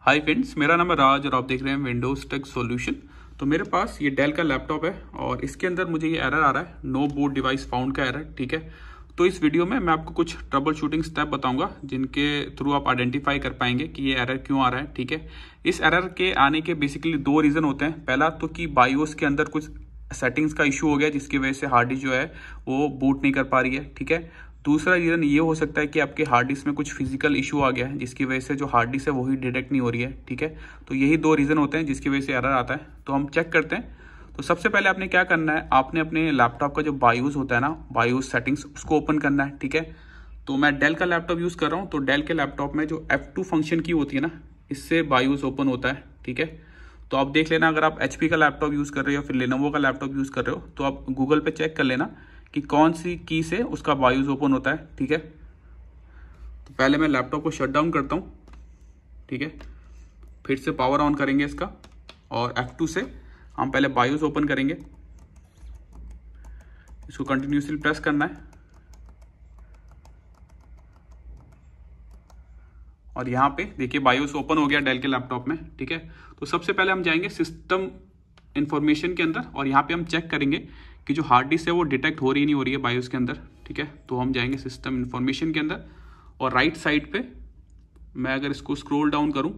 hi friends मेरा नाम है राज और आप देख रहे हैं विंडोज टेक सॉल्यूशन तो मेरे पास ये डेल का लैपटॉप है और इसके अंदर मुझे ये एरर आ रहा है नो बोर्ड डिवाइस फाउंड का एरर ठीक है तो इस वीडियो में मैं आपको कुछ ट्रबल शूटिंग स्टेप बताऊंगा जिनके थ्रू आप आइडेंटिफाई कर पाएंगे कि ये एरर क्यों आ रहा है ठीक है इस एरर के आने के बेसिकली दो रीज़न होते हैं पहला तो कि बायोस के अंदर कुछ सेटिंग्स का इशू हो गया जिसकी वजह से हार्ड जो है वो बूट नहीं कर पा रही है ठीक है दूसरा रीज़न ये हो सकता है कि आपके हार्ड डिस्क में कुछ फिजिकल इशू आ गया है जिसकी वजह से जो हार्ड डिस्क है वही डिटेक्ट नहीं हो रही है ठीक है तो यही दो रीज़न होते हैं जिसकी वजह से एरर आता है तो हम चेक करते हैं तो सबसे पहले आपने क्या करना है आपने अपने लैपटॉप का जो बायूज होता है ना बायूज सेटिंग्स उसको ओपन करना है ठीक है तो मैं डेल का लैपटॉप यूज़ कर रहा हूँ तो डेल के लैपटॉप में जो टू फंक्शन की होती है ना इससे बायूज ओपन होता है ठीक है तो आप देख लेना अगर आप एच का लैपटॉप यूज़ कर रहे हो या फिर लेनोवो का लैपटॉप यूज़ कर रहे हो तो आप गूगल पे चेक कर लेना कि कौन सी की से उसका बायूज ओपन होता है ठीक है तो पहले मैं लैपटॉप को शट डाउन करता हूँ ठीक है फिर से पावर ऑन करेंगे इसका और F2 से हम पहले बायूज ओपन करेंगे इसको कंटिन्यूसली प्रेस करना है और यहाँ पे देखिए बायोस ओपन हो गया डेल के लैपटॉप में ठीक है तो सबसे पहले हम जाएंगे सिस्टम इन्फॉर्मेशन के अंदर और यहाँ पे हम चेक करेंगे कि जो हार्ड डिस्क है वो डिटेक्ट हो रही नहीं हो रही है बायोस के अंदर ठीक है तो हम जाएंगे सिस्टम इन्फॉर्मेशन के अंदर और राइट साइड पे मैं अगर इसको स्क्रोल डाउन करूँ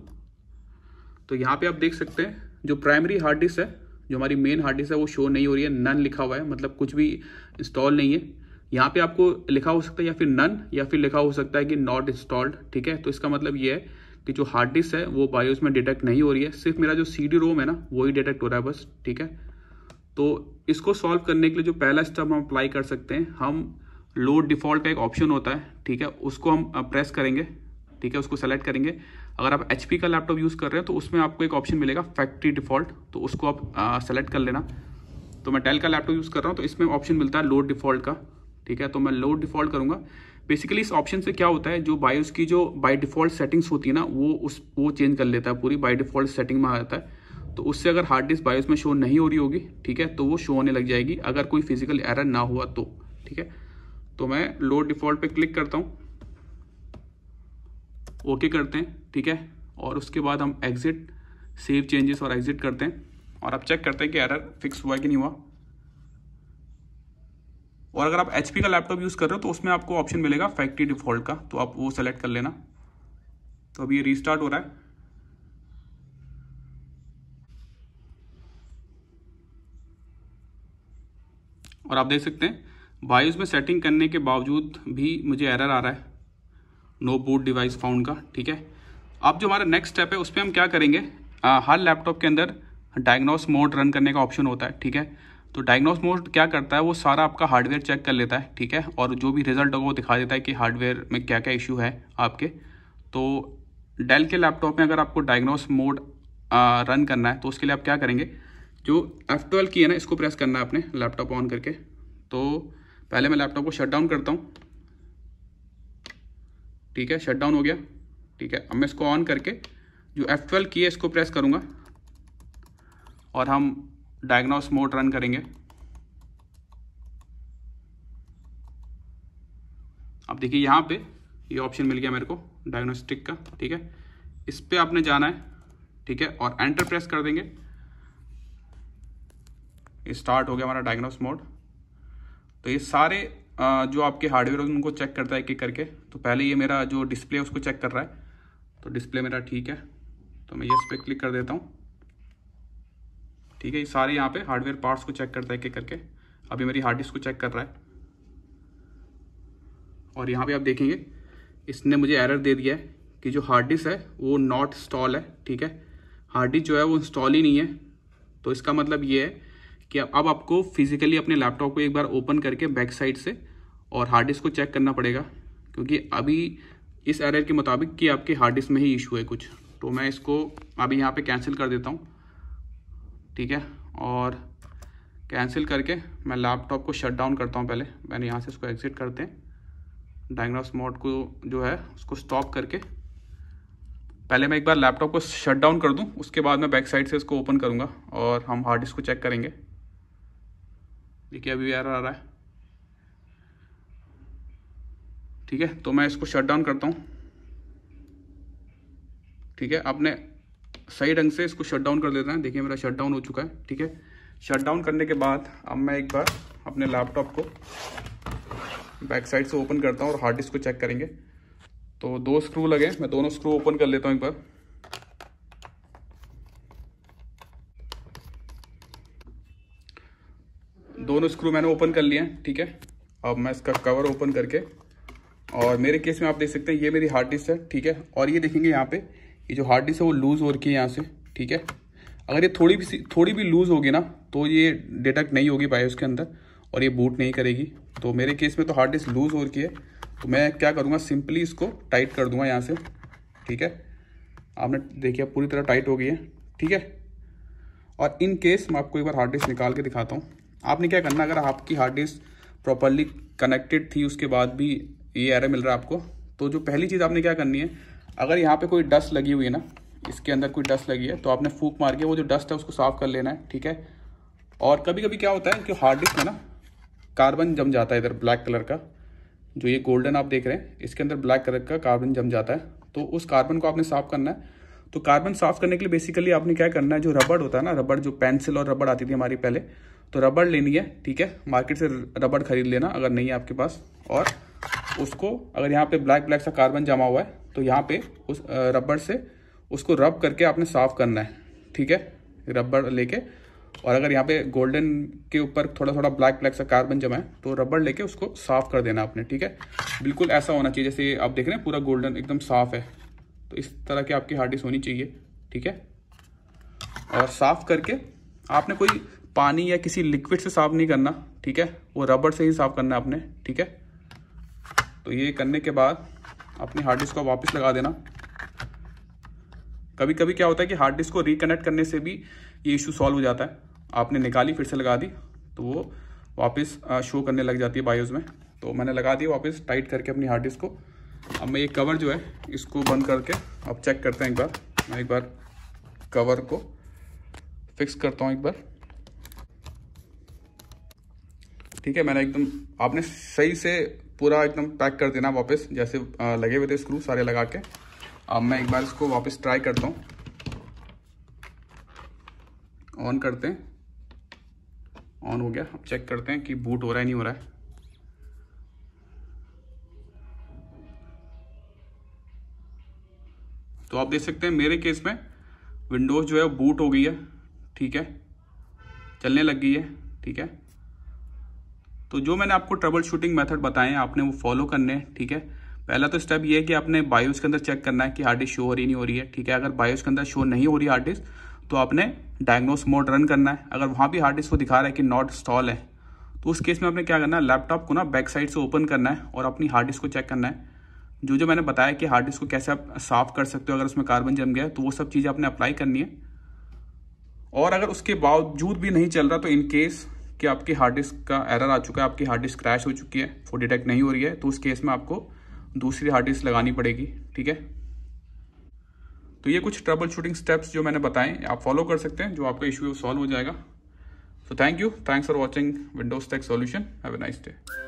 तो यहाँ पे आप देख सकते हैं जो प्राइमरी हार्ड डिस्क है जो हमारी मेन हार्ड डिस्क है वो शो नहीं हो रही है नन लिखा हुआ है मतलब कुछ भी इंस्टॉल नहीं है यहाँ पर आपको लिखा हो सकता है या फिर नन या फिर लिखा हो सकता है कि नॉट इंस्टॉल्ड ठीक है तो इसका मतलब ये है कि जो हार्ड डिस्क है वो बायो में डिटेक्ट नहीं हो रही है सिर्फ मेरा जो सी डी रोम है ना वही डिटेक्ट हो रहा है बस ठीक है तो इसको सॉल्व करने के लिए जो पहला स्टेप हम अप्लाई कर सकते हैं हम लोड डिफॉल्ट का एक ऑप्शन होता है ठीक है उसको हम प्रेस करेंगे ठीक है उसको सेलेक्ट करेंगे अगर आप एच का लैपटॉप यूज़ कर रहे हैं तो उसमें आपको एक ऑप्शन मिलेगा फैक्ट्री डिफॉल्ट तो उसको आप सेलेक्ट कर लेना तो मैं टेल का लैपटॉप यूज़ कर रहा हूँ तो इसमें ऑप्शन मिलता है लोड डिफॉल्ट का ठीक है तो मैं लोड डिफॉल्ट करूँगा बेसिकली इस ऑप्शन से क्या होता है जो बायोस की जो बाय डिफॉल्ट सेटिंग्स होती है ना वो उस वो चेंज कर लेता है पूरी बाय डिफॉल्ट सेटिंग में आ जाता है तो उससे अगर हार्ड डिस्क बायोस में शो नहीं हो रही होगी ठीक है तो वो शो होने लग जाएगी अगर कोई फिजिकल एरर ना हुआ तो ठीक है तो मैं लोड डिफॉल्ट पे क्लिक करता हूँ ओके okay करते हैं ठीक है और उसके बाद हम एग्जिट सेव चेंजेस और एग्जिट करते हैं और अब चेक करते हैं कि एरर फिक्स हुआ कि नहीं हुआ और अगर आप एचपी का लैपटॉप यूज़ कर रहे हो तो उसमें आपको ऑप्शन मिलेगा फैक्ट्री डिफॉल्ट का तो आप वो सेलेक्ट कर लेना तो अभी ये रिस्टार्ट हो रहा है और आप देख सकते हैं बायोस में सेटिंग करने के बावजूद भी मुझे एरर आ रहा है नो बूट डिवाइस फाउंड का ठीक है अब जो हमारा नेक्स्ट स्टेप है उस पर हम क्या करेंगे आ, हर लैपटॉप के अंदर डायग्नोस मोड रन करने का ऑप्शन होता है ठीक है तो डायग्नोस मोड क्या करता है वो सारा आपका हार्डवेयर चेक कर लेता है ठीक है और जो भी रिजल्ट होगा वो दिखा देता है कि हार्डवेयर में क्या क्या इश्यू है आपके तो डेल के लैपटॉप में अगर आपको डायग्नोस मोड रन करना है तो उसके लिए आप क्या करेंगे जो एफ ट्वेल्व की है ना इसको प्रेस करना है आपने लैपटॉप ऑन करके तो पहले मैं लैपटॉप को शट डाउन करता हूँ ठीक है शट डाउन हो गया ठीक है अब मैं इसको ऑन करके जो एफ ट्वेल्व की है इसको प्रेस करूँगा और हम डायग्नोस मोड रन करेंगे अब देखिए यहाँ पे ये ऑप्शन मिल गया मेरे को डायग्नोस्टिक का ठीक है इस पर आपने जाना है ठीक है और एंटर प्रेस कर देंगे स्टार्ट हो गया हमारा डायग्नोस मोड तो ये सारे जो आपके हार्डवेयर उनको चेक करता है एक एक करके तो पहले ये मेरा जो डिस्प्ले उसको चेक कर रहा है तो डिस्प्ले मेरा ठीक है तो मैं ये इस पर क्लिक कर देता हूँ ठीक है ये सारे यहाँ पे हार्डवेयर पार्ट्स को चेक करता है एक करके अभी मेरी हार्ड डिस्क को चेक कर रहा है और यहाँ पे आप देखेंगे इसने मुझे एरर दे दिया है कि जो हार्ड डिस्क है वो नॉट इंस्टॉल है ठीक है हार्ड डिस्क जो है वो इंस्टॉल ही नहीं है तो इसका मतलब ये है कि अब आपको फिजिकली अपने लैपटॉप को एक बार ओपन करके बैक साइड से और हार्ड डिस्क को चेक करना पड़ेगा क्योंकि अभी इस एरर के मुताबिक कि आपके हार्ड डिस्क में ही इशू है कुछ तो मैं इसको अभी यहाँ पे कैंसिल कर देता हूँ ठीक है और कैंसिल करके मैं लैपटॉप को शट डाउन करता हूँ पहले मैंने यहाँ से इसको एग्ज़िट करते हैं डायग्राफ्स मोड को जो है उसको स्टॉप करके पहले मैं एक बार लैपटॉप को शट डाउन कर दूँ उसके बाद मैं बैक साइड से इसको ओपन करूँगा और हम हार्ड डिस्क को चेक करेंगे देखिए अभी आ रहा है ठीक है तो मैं इसको शट डाउन करता हूँ ठीक है अपने सही ढंग से इसको शट डाउन कर देते हैं देखिए मेरा शट डाउन हो चुका है ठीक है शट डाउन करने के बाद अब मैं एक बार अपने लैपटॉप को बैक साइड से ओपन करता हूँ और हार्ड डिस्क को चेक करेंगे तो दो स्क्रू लगे मैं दोनों स्क्रू ओपन कर लेता हूँ एक बार दोनों स्क्रू मैंने ओपन कर लिए हैं ठीक है अब मैं इसका कवर ओपन करके और मेरे केस में आप देख सकते हैं ये मेरी हार्ड डिस्क है ठीक है और ये देखेंगे यहाँ पे ये जो हार्ड डिस्क है वो लूज़ हो रखी है यहाँ से ठीक है अगर ये थोड़ी भी थोड़ी भी लूज़ होगी ना तो ये डिटेक्ट नहीं होगी बायोस के अंदर और ये बूट नहीं करेगी तो मेरे केस में तो हार्ड डिस्क लूज़ हो रखी है तो मैं क्या करूँगा सिंपली इसको टाइट कर दूंगा यहाँ से ठीक है आपने देखिए पूरी तरह टाइट हो गई है ठीक है और इन केस मैं आपको एक बार हार्ड डिस्क निकाल के दिखाता हूँ आपने क्या करना अगर आपकी हार्ड डिस्क प्रॉपरली कनेक्टेड थी उसके बाद भी ये एरर मिल रहा है आपको तो जो पहली चीज़ आपने क्या करनी है अगर यहाँ पे कोई डस्ट लगी हुई है ना इसके अंदर कोई डस्ट लगी है तो आपने फूक मार के वो जो डस्ट है उसको साफ कर लेना है ठीक है और कभी कभी क्या होता है कि हार्ड डिस्क में ना कार्बन जम जाता है इधर ब्लैक कलर का जो ये गोल्डन आप देख रहे हैं इसके अंदर ब्लैक कलर का कार्बन जम जाता है तो उस कार्बन को आपने साफ करना है तो कार्बन साफ करने के लिए बेसिकली आपने क्या करना है जो रबड़ होता है ना रबड़ जो पेंसिल और रबड़ आती थी हमारी पहले तो रबड़ लेनी है ठीक है मार्केट से रबड़ खरीद लेना अगर नहीं है आपके पास और उसको अगर यहाँ पे ब्लैक ब्लैक सा कार्बन जमा हुआ है तो यहाँ पे उस रबड़ से उसको रब करके आपने साफ करना है ठीक है रबड़ लेके और अगर यहाँ पे गोल्डन के ऊपर थोड़ा थोड़ा ब्लैक ब्लैक सा कार्बन जमा है तो रबड़ लेके उसको साफ कर देना आपने ठीक है बिल्कुल ऐसा होना चाहिए जैसे आप देख रहे हैं पूरा गोल्डन एकदम साफ है तो इस तरह की आपकी हार्डिस होनी चाहिए ठीक है और साफ करके आपने कोई पानी या किसी लिक्विड से साफ नहीं करना ठीक है वो रबड़ से ही साफ करना है आपने ठीक है तो ये करने के बाद अपनी हार्ड डिस्क को वापस लगा देना कभी कभी क्या होता है कि हार्ड डिस्क को रिकनेक्ट करने से भी ये इशू सॉल्व हो जाता है आपने निकाली फिर से लगा दी तो वो वापस शो करने लग जाती है बायोज में तो मैंने लगा दी वापस टाइट करके अपनी हार्ड डिस्क को अब मैं ये कवर जो है इसको बंद करके अब चेक करते हैं एक बार मैं एक बार कवर को फिक्स करता हूँ एक बार ठीक है मैंने एकदम आपने सही से पूरा एकदम पैक कर देना वापस जैसे लगे हुए थे स्क्रू सारे लगा के अब मैं एक बार इसको वापस ट्राई करता हूँ ऑन करते हैं ऑन हो गया अब चेक करते हैं कि बूट हो रहा है नहीं हो रहा है तो आप देख सकते हैं मेरे केस में विंडोज़ जो है बूट हो गई है ठीक है चलने लग गई है ठीक है तो जो मैंने आपको ट्रबल शूटिंग मेथड बताए आपने वो फॉलो करने हैं ठीक है पहला तो स्टेप ये है कि आपने बायोस के अंदर चेक करना है कि आर्टिस्ट शो हो रही नहीं हो रही है ठीक है अगर बायोस के अंदर शो नहीं हो रही आर्टिस्ट तो आपने डायग्नोस मोड रन करना है अगर वहाँ भी आर्टिस्ट को दिखा रहा है कि नॉट स्टॉल है तो उस केस में आपने क्या करना है लैपटॉप को ना बैक साइड से ओपन करना है और अपनी हार्ड डिस्क को चेक करना है जो जो मैंने बताया कि हार्ड डिस्क को कैसे आप साफ कर सकते हो अगर उसमें कार्बन जम गया तो वो सब चीज़ें आपने अप्लाई करनी है और अगर उसके बावजूद भी नहीं चल रहा तो इनकेस कि आपकी हार्ड डिस्क का एरर आ चुका है आपकी हार्ड डिस्क क्रैश हो चुकी है वो डिटेक्ट नहीं हो रही है तो उस केस में आपको दूसरी हार्ड डिस्क लगानी पड़ेगी ठीक है तो ये कुछ ट्रबल शूटिंग स्टेप्स जो मैंने बताएं आप फॉलो कर सकते हैं जो आपका इशू है वो सॉल्व हो जाएगा so thank you thanks for watching Windows Tech solution have a nice day